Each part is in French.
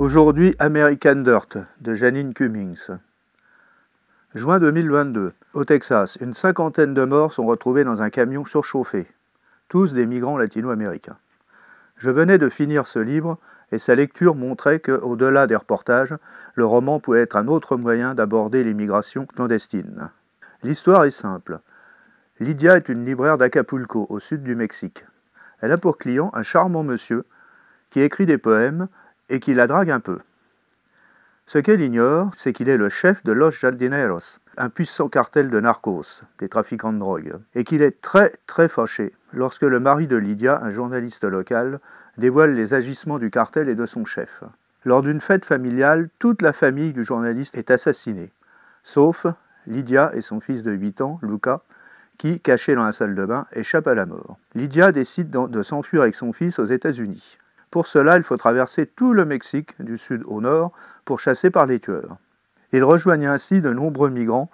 Aujourd'hui, American Dirt de Janine Cummings. Juin 2022. Au Texas, une cinquantaine de morts sont retrouvés dans un camion surchauffé, tous des migrants latino-américains. Je venais de finir ce livre et sa lecture montrait que, au-delà des reportages, le roman pouvait être un autre moyen d'aborder l'immigration clandestine. L'histoire est simple. Lydia est une libraire d'Acapulco, au sud du Mexique. Elle a pour client un charmant monsieur qui écrit des poèmes et qui la drague un peu. Ce qu'elle ignore, c'est qu'il est le chef de Los Jardineros, un puissant cartel de narcos, des trafiquants de drogue, et qu'il est très très fâché lorsque le mari de Lydia, un journaliste local, dévoile les agissements du cartel et de son chef. Lors d'une fête familiale, toute la famille du journaliste est assassinée, sauf Lydia et son fils de 8 ans, Luca, qui, caché dans la salle de bain, échappe à la mort. Lydia décide de s'enfuir avec son fils aux États-Unis. Pour cela, il faut traverser tout le Mexique, du sud au nord, pour chasser par les tueurs. Ils rejoignent ainsi de nombreux migrants,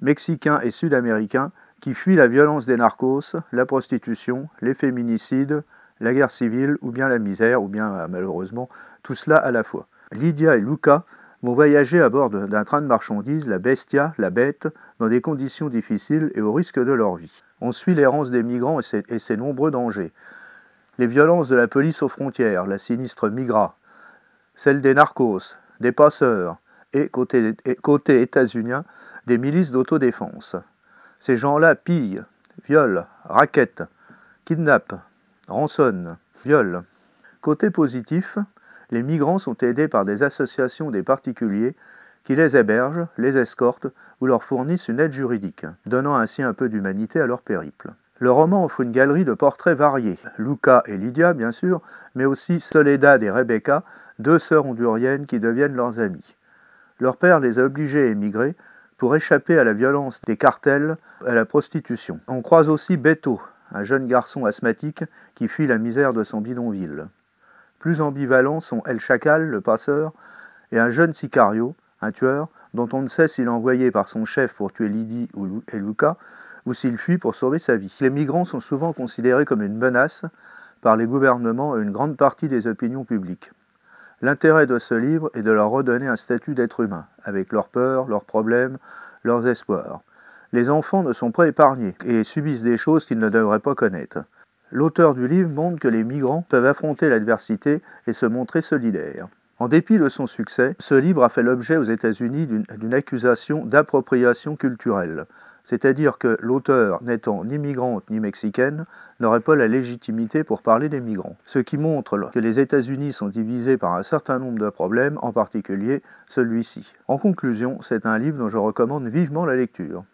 mexicains et sud-américains, qui fuient la violence des narcos, la prostitution, les féminicides, la guerre civile ou bien la misère, ou bien euh, malheureusement tout cela à la fois. Lydia et Luca vont voyager à bord d'un train de marchandises, la Bestia, la Bête, dans des conditions difficiles et au risque de leur vie. On suit l'errance des migrants et ses, et ses nombreux dangers. Les violences de la police aux frontières, la sinistre Migra, celle des narcos, des passeurs, et côté, états-unien, des milices d'autodéfense. Ces gens-là pillent, violent, raquettent, kidnappent, rançonnent, violent. Côté positif, les migrants sont aidés par des associations des particuliers qui les hébergent, les escortent ou leur fournissent une aide juridique, donnant ainsi un peu d'humanité à leur périple. Le roman offre une galerie de portraits variés. Luca et Lydia, bien sûr, mais aussi Soledad et Rebecca, deux sœurs honduriennes qui deviennent leurs amies. Leur père les a obligés à émigrer pour échapper à la violence des cartels, et à la prostitution. On croise aussi Beto, un jeune garçon asthmatique qui fuit la misère de son bidonville. Plus ambivalents sont El Chacal, le passeur, et un jeune sicario, un tueur, dont on ne sait s'il est envoyé par son chef pour tuer Lydie ou et Luca, ou s'il fuit pour sauver sa vie. Les migrants sont souvent considérés comme une menace par les gouvernements et une grande partie des opinions publiques. L'intérêt de ce livre est de leur redonner un statut d'être humain, avec leurs peurs, leurs problèmes, leurs espoirs. Les enfants ne sont pas épargnés et subissent des choses qu'ils ne devraient pas connaître. L'auteur du livre montre que les migrants peuvent affronter l'adversité et se montrer solidaires. En dépit de son succès, ce livre a fait l'objet aux États-Unis d'une accusation d'appropriation culturelle, c'est-à-dire que l'auteur, n'étant ni migrante ni mexicaine, n'aurait pas la légitimité pour parler des migrants. Ce qui montre que les États-Unis sont divisés par un certain nombre de problèmes, en particulier celui-ci. En conclusion, c'est un livre dont je recommande vivement la lecture.